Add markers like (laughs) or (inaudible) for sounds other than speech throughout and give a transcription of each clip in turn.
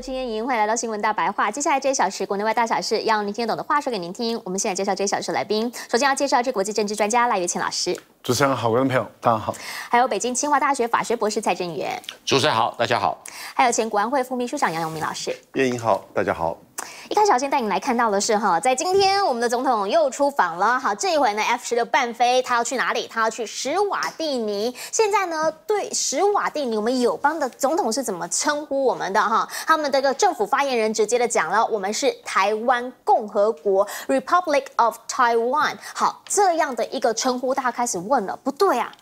金燕莹，欢迎来到新闻大白话。接下来这一小时，国内外大小事，要您听得懂的话说给您听。我们现在介绍这一小时的来宾，首先要介绍这国际政治专家赖月琴老师。主持人好，观众朋友大家好。还有北京清华大学法学博士蔡振元。主持人好，大家好。还有前国安会副秘书长杨永明老师。叶莹好，大家好。一开始先带你来看到的是哈，在今天我们的总统又出访了。好，这一回呢，F 十六半飞，他要去哪里？他要去斯瓦蒂尼。现在呢，对斯瓦蒂尼，我们友邦的总统是怎么称呼我们的哈？他们的一个政府发言人直接的讲了，我们是台湾共和国，Republic of Taiwan。好，这样的一个称呼，大家开始问了，不对啊。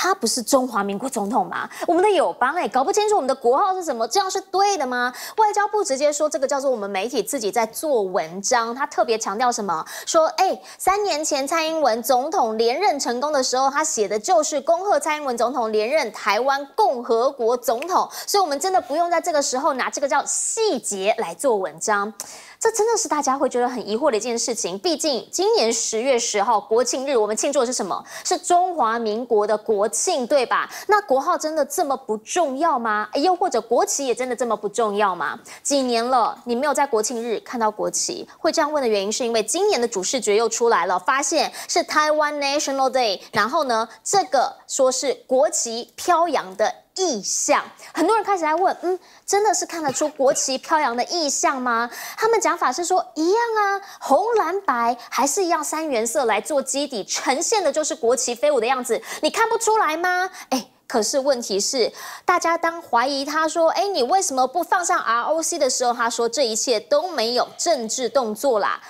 他不是中华民国总统吗？我们的友邦哎，搞不清楚我们的国号是什么，这样是对的吗？外交部直接说，这个叫做我们媒体自己在做文章。他特别强调什么？说哎，三年前蔡英文总统连任成功的时候，他写的就是恭贺蔡英文总统连任台湾共和国总统，所以我们真的不用在这个时候拿这个叫细节来做文章。这真的是大家会觉得很疑惑的一件事情。毕竟今年十月十号国庆日，我们庆祝的是什么？是中华民国的国庆，对吧？那国号真的这么不重要吗？又或者国旗也真的这么不重要吗？几年了，你没有在国庆日看到国旗？会这样问的原因，是因为今年的主视觉又出来了，发现是 Taiwan National Day，然后呢，这个说是国旗飘扬的。意象，很多人开始在问，嗯，真的是看得出国旗飘扬的意象吗？他们讲法是说一样啊，红蓝白还是一样三原色来做基底，呈现的就是国旗飞舞的样子，你看不出来吗？哎，可是问题是，大家当怀疑他说，哎，你为什么不放上 ROC 的时候，他说这一切都没有政治动作啦。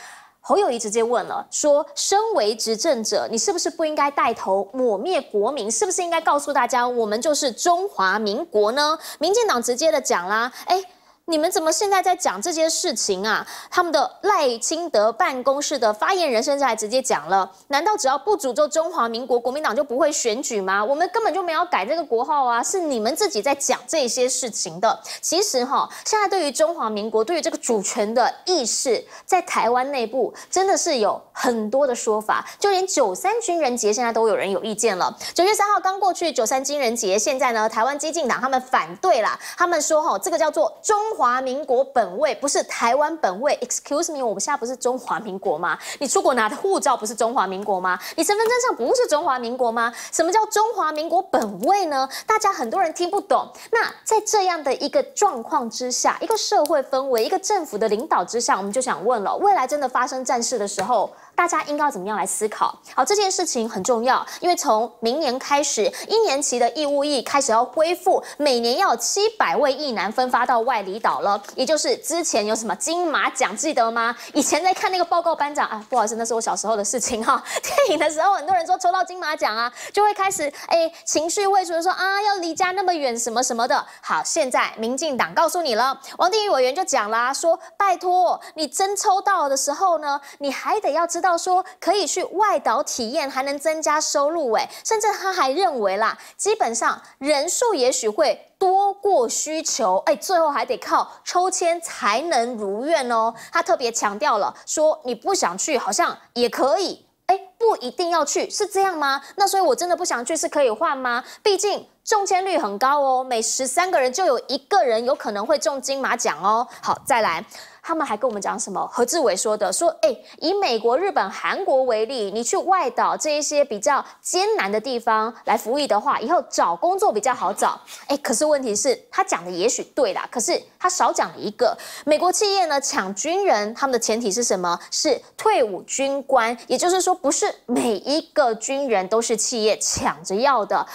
侯友谊直接问了，说：“身为执政者，你是不是不应该带头抹灭国民？是不是应该告诉大家，我们就是中华民国呢？”民进党直接的讲啦，哎。你们怎么现在在讲这些事情啊？他们的赖清德办公室的发言人现在直接讲了：难道只要不诅咒中华民国，国民党就不会选举吗？我们根本就没有改这个国号啊！是你们自己在讲这些事情的。其实哈，现在对于中华民国，对于这个主权的意识，在台湾内部真的是有很多的说法。就连九三军人节现在都有人有意见了。九月三号刚过去，九三军人节现在呢，台湾激进党他们反对啦，他们说哈，这个叫做中。华民国本位不是台湾本位，excuse me，我们现在不是中华民国吗？你出国拿的护照不是中华民国吗？你身份证上不是中华民国吗？什么叫中华民国本位呢？大家很多人听不懂。那在这样的一个状况之下，一个社会氛围，一个政府的领导之下，我们就想问了：未来真的发生战事的时候？大家应该要怎么样来思考？好，这件事情很重要，因为从明年开始，一年期的义务役开始要恢复，每年要有七百位役男分发到外离岛了，也就是之前有什么金马奖，记得吗？以前在看那个报告班长啊，不好意思，那是我小时候的事情哈。(laughs) 电影的时候，很多人说抽到金马奖啊，就会开始哎情绪未说说啊，要离家那么远什么什么的。好，现在民进党告诉你了，王定宇委员就讲啦，说拜托你真抽到的时候呢，你还得要知道。到说可以去外岛体验，还能增加收入诶，甚至他还认为啦，基本上人数也许会多过需求哎，最后还得靠抽签才能如愿哦。他特别强调了，说你不想去好像也可以哎，不一定要去，是这样吗？那所以我真的不想去，是可以换吗？毕竟中签率很高哦，每十三个人就有一个人有可能会中金马奖哦。好，再来。他们还跟我们讲什么？何志伟说的，说，哎，以美国、日本、韩国为例，你去外岛这一些比较艰难的地方来服役的话，以后找工作比较好找。哎，可是问题是，他讲的也许对啦，可是他少讲了一个，美国企业呢抢军人，他们的前提是什么？是退伍军官，也就是说，不是每一个军人都是企业抢着要的。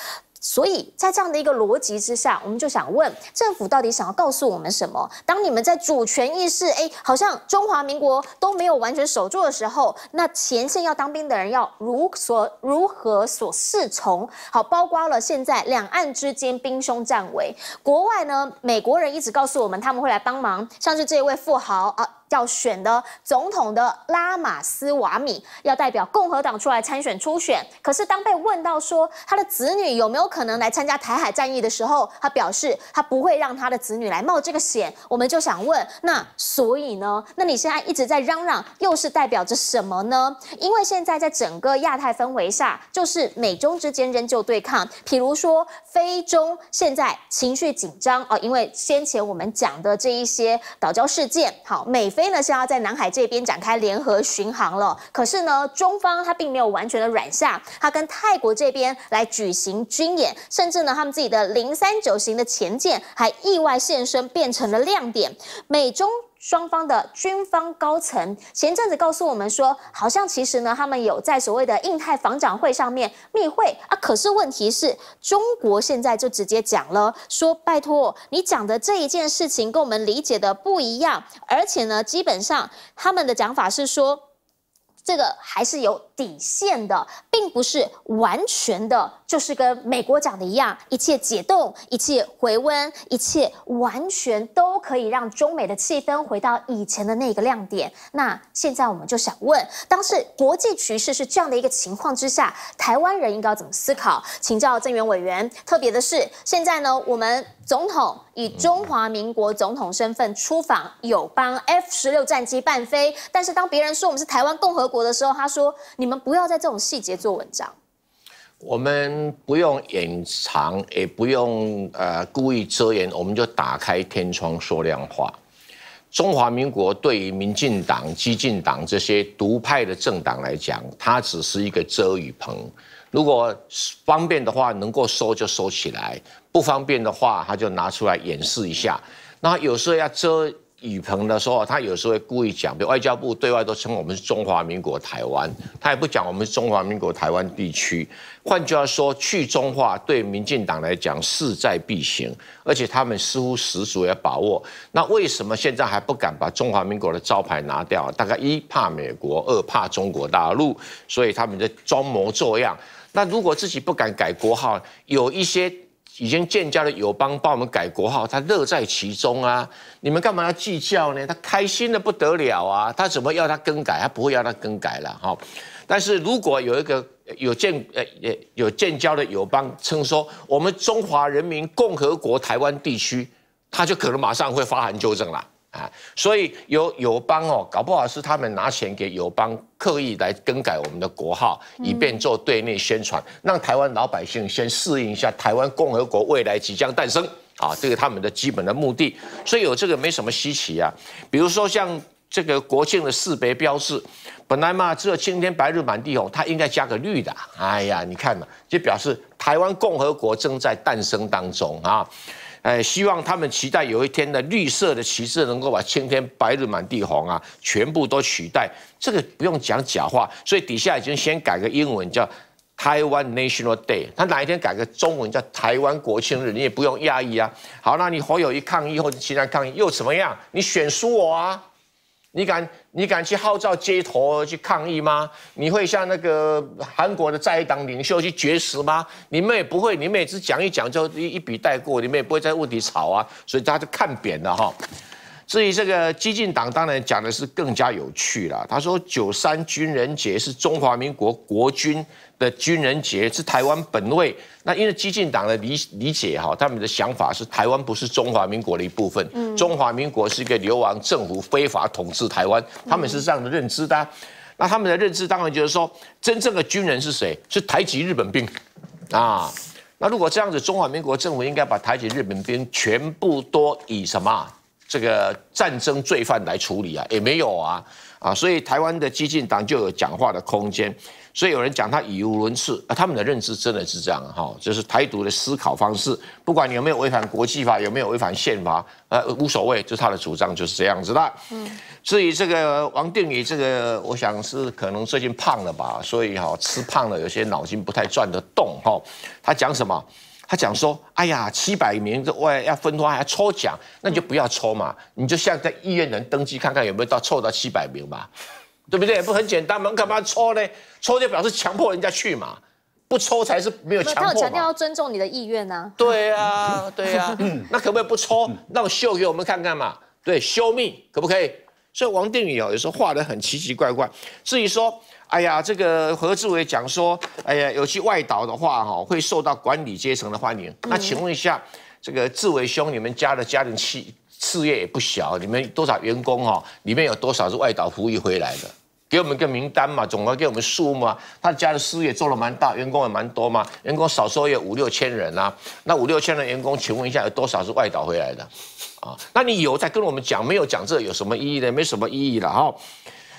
所以在这样的一个逻辑之下，我们就想问政府到底想要告诉我们什么？当你们在主权意识，哎，好像中华民国都没有完全守住的时候，那前线要当兵的人要如所如何所适从？好，包括了现在两岸之间兵凶战危，国外呢，美国人一直告诉我们他们会来帮忙，像是这位富豪啊。要选的总统的拉马斯瓦米要代表共和党出来参选初选，可是当被问到说他的子女有没有可能来参加台海战役的时候，他表示他不会让他的子女来冒这个险。我们就想问，那所以呢？那你现在一直在嚷嚷，又是代表着什么呢？因为现在在整个亚太氛围下，就是美中之间仍旧对抗，比如说非中现在情绪紧张啊，因为先前我们讲的这一些岛礁事件，好美非。所以呢，是要在南海这边展开联合巡航了。可是呢，中方他并没有完全的软下，他跟泰国这边来举行军演，甚至呢，他们自己的零三九型的前舰还意外现身，变成了亮点。美中。双方的军方高层前阵子告诉我们说，好像其实呢，他们有在所谓的印太防长会上面密会啊。可是问题是中国现在就直接讲了，说拜托你讲的这一件事情跟我们理解的不一样，而且呢，基本上他们的讲法是说，这个还是有。底线的并不是完全的，就是跟美国讲的一样，一切解冻，一切回温，一切完全都可以让中美的气氛回到以前的那个亮点。那现在我们就想问，当是国际局势是这样的一个情况之下，台湾人应该怎么思考？请教郑元委员。特别的是，现在呢，我们总统以中华民国总统身份出访友邦，F 十六战机伴飞，但是当别人说我们是台湾共和国的时候，他说。你们不要在这种细节做文章，我们不用隐藏，也不用呃故意遮掩，我们就打开天窗说亮话。中华民国对于民进党、激进党这些独派的政党来讲，它只是一个遮雨棚。如果方便的话，能够收就收起来；不方便的话，他就拿出来演示一下。那有时候要遮。雨鹏的时候，他有时候会故意讲，外交部对外都称我们是中华民国台湾，他也不讲我们是中华民国台湾地区。换句话说，去中化对民进党来讲势在必行，而且他们似乎十足有把握。那为什么现在还不敢把中华民国的招牌拿掉？大概一怕美国，二怕中国大陆，所以他们在装模作样。那如果自己不敢改国号，有一些。已经建交的友邦帮我们改国号，他乐在其中啊！你们干嘛要计较呢？他开心的不得了啊！他怎么要他更改？他不会要他更改了哈。但是如果有一个有建呃也有建交的友邦，称说我们中华人民共和国台湾地区，他就可能马上会发函纠正了。啊，所以有友邦哦，搞不好是他们拿钱给友邦刻意来更改我们的国号，以便做对内宣传，让台湾老百姓先适应一下台湾共和国未来即将诞生啊，这个他们的基本的目的，所以有这个没什么稀奇啊。比如说像这个国庆的四别标志，本来嘛只有青天白日满地红，它应该加个绿的，哎呀，你看嘛，就表示台湾共和国正在诞生当中啊。哎，希望他们期待有一天的绿色的旗帜能够把青天白日满地红啊，全部都取代。这个不用讲假话，所以底下已经先改个英文叫台湾 National Day。他哪一天改个中文叫台湾国庆日，你也不用压抑啊。好，那你好友一抗议或者其他抗议又怎么样？你选输我啊！你敢，你敢去号召街头去抗议吗？你会像那个韩国的在野党领袖去绝食吗？你们也不会，你们只讲一讲就一笔带过，你们也不会在问题吵啊，所以大家就看扁了哈。至于这个激进党，当然讲的是更加有趣了。他说：“九三军人节是中华民国国军的军人节，是台湾本位。”那因为激进党的理理解哈，他们的想法是台湾不是中华民国的一部分，中华民国是一个流亡政府，非法统治台湾，他们是这样的认知的。那他们的认知当然就是说，真正的军人是谁？是台籍日本兵啊。那如果这样子，中华民国政府应该把台籍日本兵全部都以什么？这个战争罪犯来处理啊，也没有啊，啊，所以台湾的激进党就有讲话的空间。所以有人讲他语无伦次，啊，他们的认知真的是这样哈，就是台独的思考方式，不管你有没有违反国际法，有没有违反宪法，呃，无所谓，就他的主张就是这样子的。嗯，至于这个王定宇，这个我想是可能最近胖了吧，所以哈吃胖了，有些脑筋不太转得动哈。他讲什么？他讲说：“哎呀，七百名之外要分的还要抽奖，那你就不要抽嘛。你就像在医院能登记看看有没有到，凑到七百名吧，对不对？不很简单吗？干嘛抽呢？抽就表示强迫人家去嘛，不抽才是没有强迫他有强调要尊重你的意愿呐。对呀，对呀，那可不可以不抽？让秀给我们看看嘛。对，Show me，可不可以？所以王定宇哦，有时候画得很奇奇怪怪。至于说，哎呀，这个何志伟讲说，哎呀，有些外岛的话，哈，会受到管理阶层的欢迎。那请问一下，这个志伟兄，你们家的家庭企事业也不小，你们多少员工哦？里面有多少是外岛服役回来的？给我们个名单嘛，总要给我们数嘛。他家的事业做了蛮大，员工也蛮多嘛。员工少说有五六千人啦。那五六千的员工，请问一下有多少是外导回来的？啊，那你有再跟我们讲，没有讲这有什么意义呢？没什么意义了哈。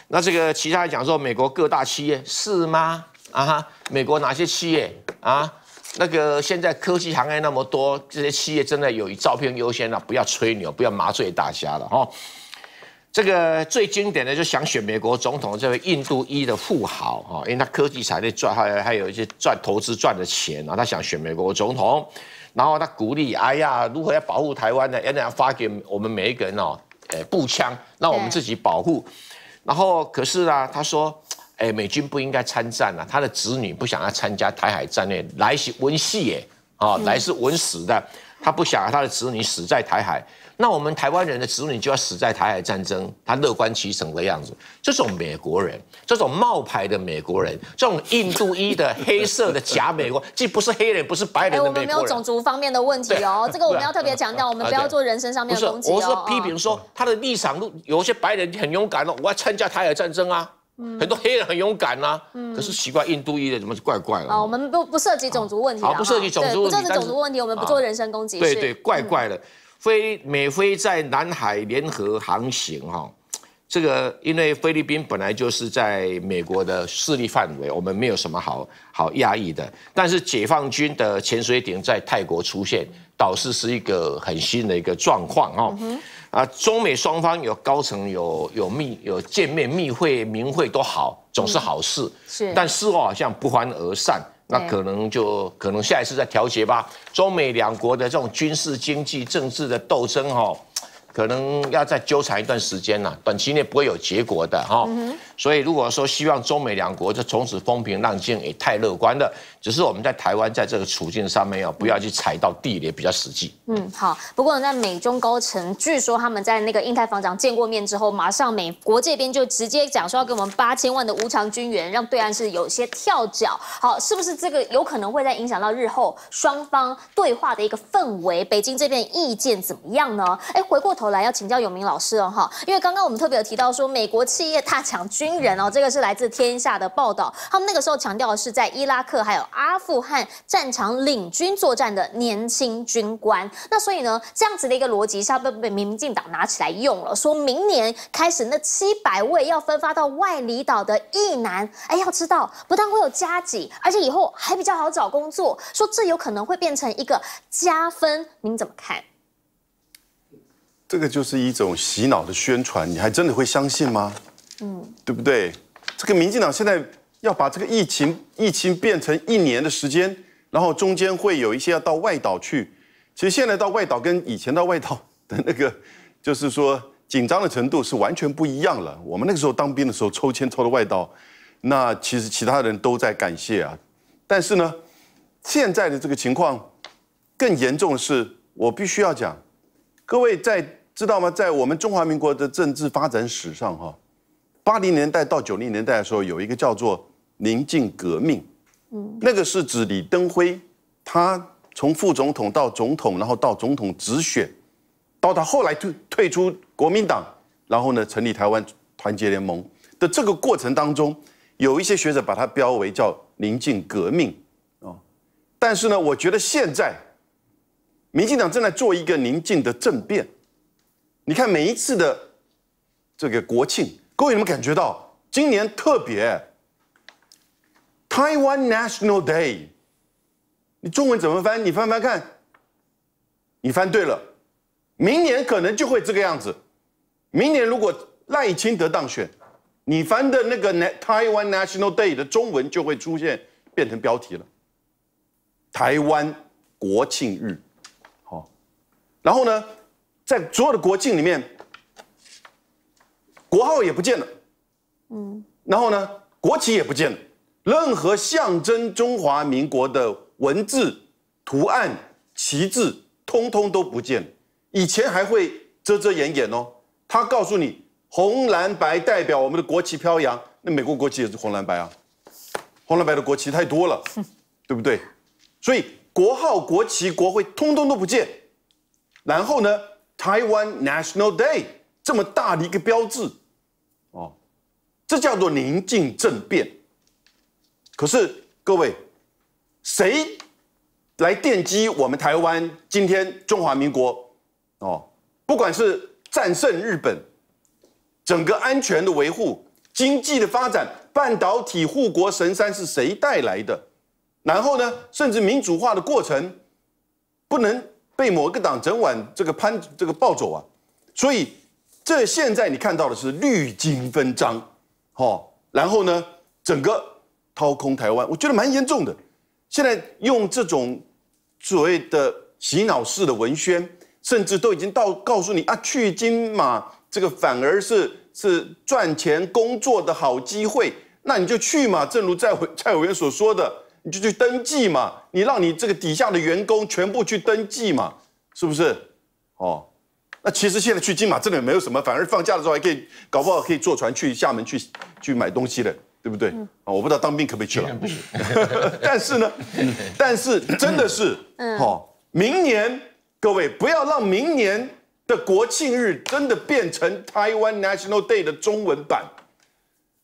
那这个其他讲说美国各大企业是吗？啊哈，美国哪些企业啊？那个现在科技行业那么多，这些企业真的有以照片优先了？不要吹牛，不要麻醉大家了哈。这个最经典的就想选美国总统这位印度裔的富豪哈，因为他科技产业赚还还有一些赚投资赚的钱然后他想选美国总统，然后他鼓励哎呀如何要保护台湾呢？要怎样发给我们每一个人哦？诶步枪，让我们自己保护。然后可是啊，他说，哎美军不应该参战啊，他的子女不想要参加台海战略来是温戏耶，啊来是温死的。他不想他的子女死在台海，那我们台湾人的子女就要死在台海战争。他乐观其成的样子，这种美国人，这种冒牌的美国人，这种印度裔的黑色的假美国，既不是黑人，不是白人。哎，我们没有种族方面的问题哦，(laughs) 这个我们要特别强调，我们不要做人身上面的攻击。我是批评说他的立场，有些白人很勇敢哦，我要参加台海战争啊。很多黑人很勇敢呐，可是奇怪，印度裔的怎么怪怪了？啊，我们不不涉及种族问题，啊，不涉及种族问题，这是种族问题，我们不做人身攻击。对对，怪怪的，非美非在南海联合航行哈。这个因为菲律宾本来就是在美国的势力范围，我们没有什么好好压抑的。但是解放军的潜水艇在泰国出现，导致是一个很新的一个状况啊！啊，中美双方有高层有有密有见面密会、明会都好，总是好事。是，但事后好像不欢而散，那可能就可能下一次再调节吧。中美两国的这种军事、经济、政治的斗争，哦，可能要再纠缠一段时间了，短期内不会有结果的哈。所以如果说希望中美两国就从此风平浪静也太乐观了，只是我们在台湾在这个处境上面要不要去踩到地雷比较实际。嗯，好。不过在美中高层，据说他们在那个印太防长见过面之后，马上美国这边就直接讲说要给我们八千万的无偿军援，让对岸是有些跳脚。好，是不是这个有可能会在影响到日后双方对话的一个氛围？北京这边意见怎么样呢？哎，回过头来要请教永明老师哦，哈，因为刚刚我们特别有提到说美国企业大抢军。军人哦，这个是来自天下的报道。他们那个时候强调的是在伊拉克还有阿富汗战场领军作战的年轻军官。那所以呢，这样子的一个逻辑，下被被民进党拿起来用了，说明年开始那七百位要分发到外离岛的义男，哎，要知道不但会有加薪，而且以后还比较好找工作。说这有可能会变成一个加分，您怎么看？这个就是一种洗脑的宣传，你还真的会相信吗？嗯，对不对？这个民进党现在要把这个疫情疫情变成一年的时间，然后中间会有一些要到外岛去。其实现在到外岛跟以前到外岛的那个，就是说紧张的程度是完全不一样了。我们那个时候当兵的时候抽签抽到外岛，那其实其他人都在感谢啊。但是呢，现在的这个情况更严重的是，我必须要讲，各位在知道吗？在我们中华民国的政治发展史上，哈。八零年代到九零年代的时候，有一个叫做“宁静革命”，嗯，那个是指李登辉，他从副总统到总统，然后到总统直选，到他后来退退出国民党，然后呢成立台湾团结联盟的这个过程当中，有一些学者把它标为叫“宁静革命”，哦，但是呢，我觉得现在，民进党正在做一个宁静的政变，你看每一次的这个国庆。各位有没有感觉到今年特别 Taiwan National Day？你中文怎么翻？你翻翻看，你翻对了。明年可能就会这个样子。明年如果赖清德当选，你翻的那个 Taiwan National Day 的中文就会出现，变成标题了。台湾国庆日，好。然后呢，在所有的国庆里面。国号也不见了，嗯，然后呢，国旗也不见了，任何象征中华民国的文字、图案、旗帜，通通都不见。以前还会遮遮掩掩哦，他告诉你红蓝白代表我们的国旗飘扬，那美国国旗也是红蓝白啊，红蓝白的国旗太多了，(laughs) 对不对？所以国号、国旗、国会通通都不见，然后呢，台湾 National Day 这么大的一个标志。哦，这叫做宁静政变。可是各位，谁来奠基我们台湾今天中华民国？哦，不管是战胜日本，整个安全的维护、经济的发展、半导体护国神山是谁带来的？然后呢，甚至民主化的过程，不能被某个党整晚这个攀这个暴走啊！所以。这现在你看到的是绿金分赃，哦，然后呢，整个掏空台湾，我觉得蛮严重的。现在用这种所谓的洗脑式的文宣，甚至都已经到告诉你啊，去金马这个反而是是赚钱工作的好机会，那你就去嘛。正如蔡蔡委员所说的，你就去登记嘛，你让你这个底下的员工全部去登记嘛，是不是？哦。那其实现在去金马真的没有什么，反而放假的时候还可以，搞不好可以坐船去厦门去去买东西的，对不对？啊，我不知道当兵可不可以去了。(laughs) 但是呢，但是真的是，好，明年各位不要让明年的国庆日真的变成台湾 National Day 的中文版，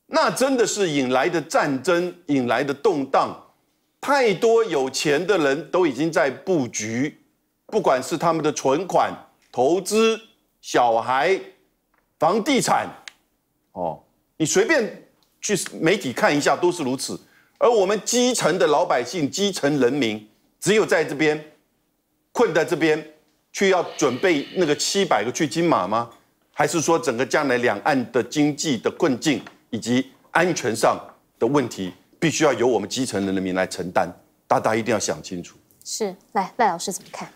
那真的是引来的战争，引来的动荡。太多有钱的人都已经在布局，不管是他们的存款。投资小孩、房地产，哦，你随便去媒体看一下都是如此。而我们基层的老百姓、基层人民，只有在这边困在这边，却要准备那个七百个去金马吗？还是说，整个将来两岸的经济的困境以及安全上的问题，必须要由我们基层的人民来承担？大家一定要想清楚。是，来赖老师怎么看？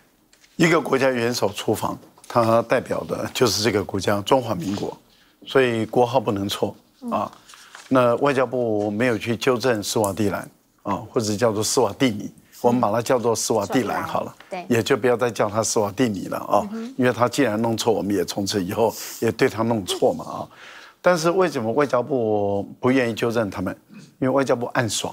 一个国家元首出访，他代表的就是这个国家中华民国，所以国号不能错啊。那外交部没有去纠正斯瓦蒂兰啊，或者叫做斯瓦蒂米，我们把它叫做斯瓦蒂兰好了，对，也就不要再叫他斯瓦蒂米了啊，因为他既然弄错，我们也从此以后也对他弄错嘛啊。但是为什么外交部不愿意纠正他们？因为外交部暗爽，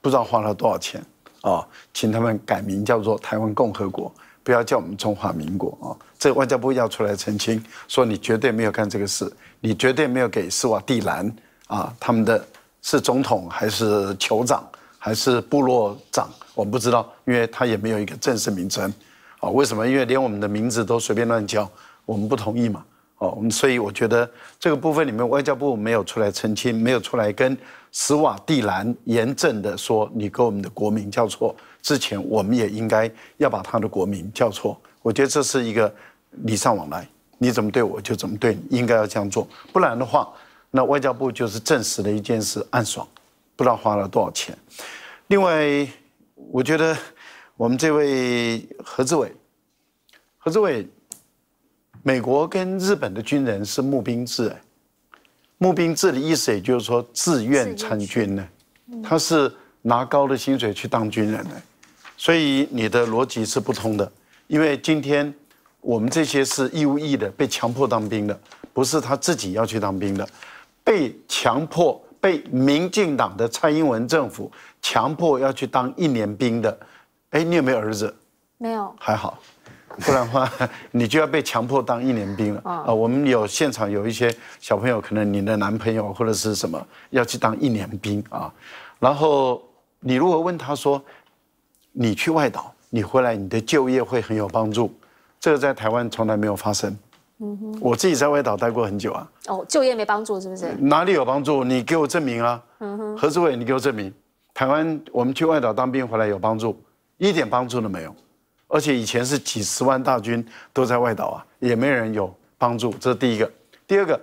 不知道花了多少钱啊，请他们改名叫做台湾共和国。不要叫我们中华民国啊！这外交部要出来澄清，说你绝对没有干这个事，你绝对没有给斯瓦蒂兰啊，他们的，是总统还是酋长还是部落长，我们不知道，因为他也没有一个正式名称，啊，为什么？因为连我们的名字都随便乱叫，我们不同意嘛，哦，所以我觉得这个部分里面，外交部没有出来澄清，没有出来跟斯瓦蒂兰严正的说，你跟我们的国名叫错。之前我们也应该要把他的国名叫错，我觉得这是一个礼尚往来，你怎么对我就怎么对你，应该要这样做，不然的话，那外交部就是证实了一件事，暗爽，不知道花了多少钱。另外，我觉得我们这位何志伟，何志伟，美国跟日本的军人是募兵制，募兵制的意思也就是说自愿参军呢，他是拿高的薪水去当军人的。所以你的逻辑是不通的，因为今天我们这些是义务役的，被强迫当兵的，不是他自己要去当兵的，被强迫被民进党的蔡英文政府强迫要去当一年兵的。哎，你有没有儿子？没有，还好，不然的话 (laughs) 你就要被强迫当一年兵了。啊，我们有现场有一些小朋友，可能你的男朋友或者是什么要去当一年兵啊，然后你如果问他说。你去外岛，你回来你的就业会很有帮助，这个在台湾从来没有发生。嗯哼，我自己在外岛待过很久啊。哦，就业没帮助是不是？哪里有帮助？你给我证明啊。嗯哼，何志伟，你给我证明，台湾我们去外岛当兵回来有帮助，一点帮助都没有。而且以前是几十万大军都在外岛啊，也没人有帮助。这是第一个。第二个，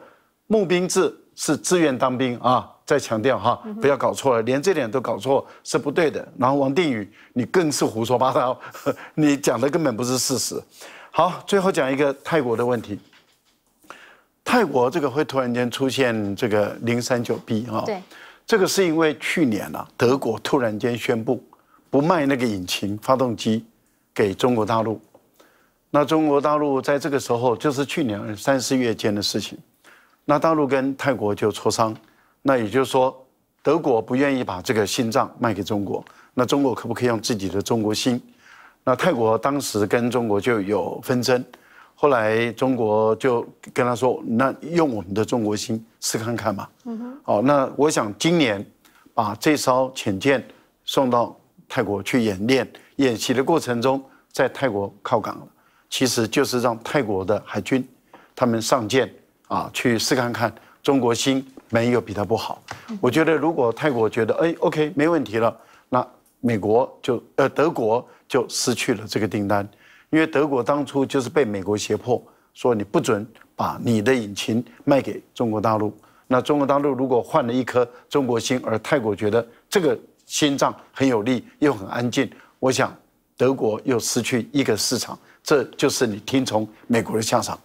募兵制是自愿当兵啊。再强调哈，不要搞错了，连这点都搞错是不对的。然后王定宇，你更是胡说八道，(laughs) 你讲的根本不是事实。好，最后讲一个泰国的问题。泰国这个会突然间出现这个零三九 B 哈，对，这个是因为去年啊，德国突然间宣布不卖那个引擎发动机给中国大陆，那中国大陆在这个时候就是去年三四月间的事情，那大陆跟泰国就磋商。那也就是说，德国不愿意把这个心脏卖给中国，那中国可不可以用自己的中国心？那泰国当时跟中国就有纷争，后来中国就跟他说，那用我们的中国心试看看嘛。嗯哼。哦，那我想今年把这艘潜舰送到泰国去演练，演习的过程中在泰国靠港了，其实就是让泰国的海军他们上舰啊，去试看看中国心。没有比它不好。我觉得，如果泰国觉得哎，OK，没问题了，那美国就呃德国就失去了这个订单，因为德国当初就是被美国胁迫，说你不准把你的引擎卖给中国大陆。那中国大陆如果换了一颗中国心，而泰国觉得这个心脏很有力又很安静，我想德国又失去一个市场。这就是你听从美国的下场。